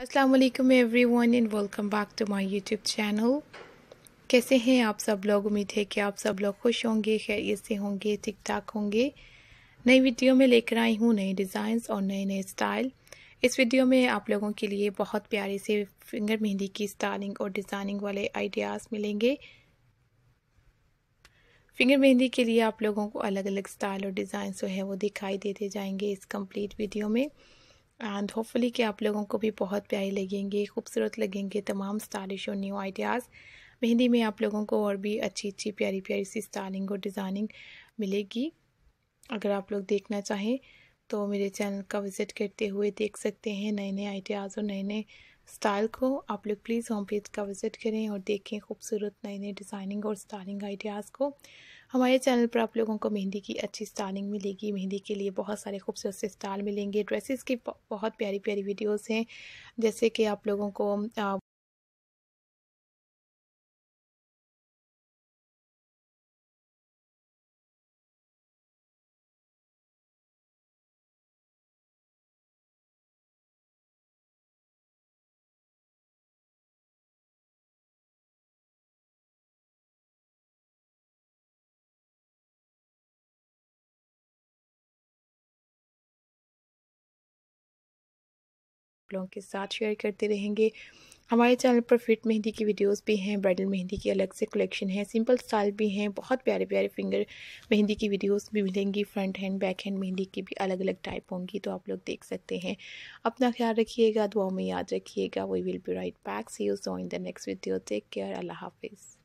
Aslam everyone and welcome back to my YouTube channel कैसे हैं आप सब लोग उम्मीद है कि आप सब लोग खुश होंगे खैरियत से होंगे ठीक ठाक होंगे नई वीडियो में लेकर आई हूँ नए डिज़ाइंस और नए नए स्टाइल इस वीडियो में आप लोगों के लिए बहुत प्यारे से फिंगर मेहंदी की स्टाइलिंग और डिज़ाइनिंग वाले आइडियाज़ मिलेंगे फिंगर मेहंदी के लिए आप लोगों को अलग अलग स्टाइल और डिज़ाइन जो है वो दिखाई देते जाएंगे इस कम्प्लीट वीडियो में एंड होपफुली कि आप लोगों को भी बहुत प्यारी लगेंगे खूबसूरत लगेंगे तमाम स्टाइलिश और न्यू आइडियाज़ मेहंदी में आप लोगों को और भी अच्छी अच्छी प्यारी प्यारी सी स्टाइलिंग और डिज़ाइनिंग मिलेगी अगर आप लोग देखना चाहें तो मेरे चैनल का विज़िट करते हुए देख सकते हैं नए नए आइडियाज़ और नए नए स्टाइल को आप लोग प्लीज़ होम पेज का विज़िट करें और देखें खूबसूरत नए नए डिज़ाइनिंग और स्टाइलिंग आइडियाज़ को हमारे चैनल पर आप लोगों को मेहंदी की अच्छी स्टाइलिंग मिलेगी मेहंदी के लिए बहुत सारे खूबसूरत से स्टाइल मिलेंगे ड्रेसेस की बहुत प्यारी प्यारी वीडियोस हैं जैसे कि आप लोगों को लोगों के साथ शेयर करते रहेंगे हमारे चैनल पर फिट मेहंदी की वीडियोस भी हैं ब्राइडल मेहंदी की अलग से कलेक्शन है सिंपल स्टाइल भी हैं बहुत प्यारे प्यारे फिंगर मेहंदी की वीडियोस भी मिलेंगी फ्रंट हैंड बैक हैंड मेहंदी की भी अलग अलग टाइप होंगी तो आप लोग देख सकते हैं अपना ख्याल रखिएगा दुआ में याद रखिएगा we will be right back see you so in the next video take care अल्लाह हाफिज़